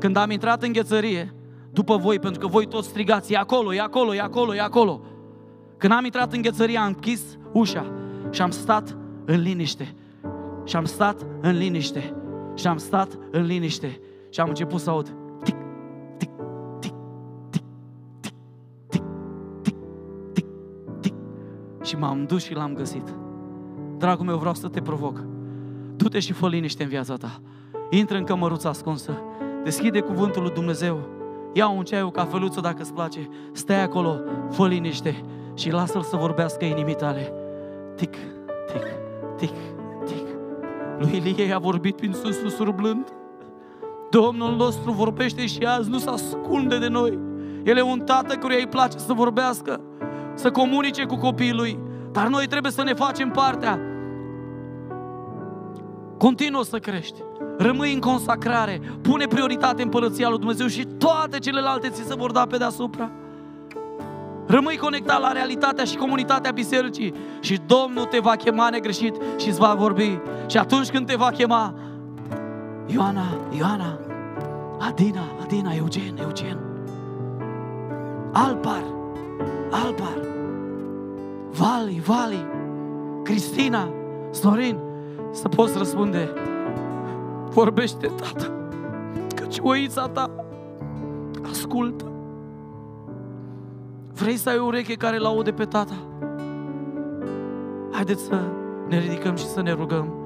Când am intrat în ghețărie, după voi, pentru că voi toți strigați, e acolo, e acolo, e acolo, e acolo. Când am intrat în ghețărie, am închis ușa și am stat în liniște. Și am stat în liniște și am stat în liniște și am început să aud tic, tic, tic, tic, tic, tic, tic, tic, tic. Și m-am dus și l-am găsit. Dragul meu, vreau să te provoc. Du-te și fă liniște în viața ta. Intră în cămăruța ascunsă. Deschide cuvântul lui Dumnezeu. Ia un ceai, o cafeluță dacă îți place. Stai acolo, fă liniște și lasă-l să vorbească inimii tale. Tic, tic, tic. Lui Ilie a vorbit prin sus surblând. Domnul nostru vorbește și azi, nu se ascunde de noi. El e un tată căruia îi place să vorbească, să comunice cu copiii lui. Dar noi trebuie să ne facem partea. Continuă să crești. Rămâi în consacrare. Pune prioritate în părăția lui Dumnezeu și toate celelalte ți se vor da pe deasupra. Rămâi conectat la realitatea și comunitatea bisericii și Domnul te va chema negreșit și îți va vorbi. Și atunci când te va chema, Ioana, Ioana, Adina, Adina, Eugen, Eugen, Alpar, Alpar, Vali, Vali, Cristina, Sorin, să poți răspunde, vorbește, Tată, căci oița ta ascultă. Vrei să ai o ureche care l-aude pe Tata? Haideți să ne ridicăm și să ne rugăm.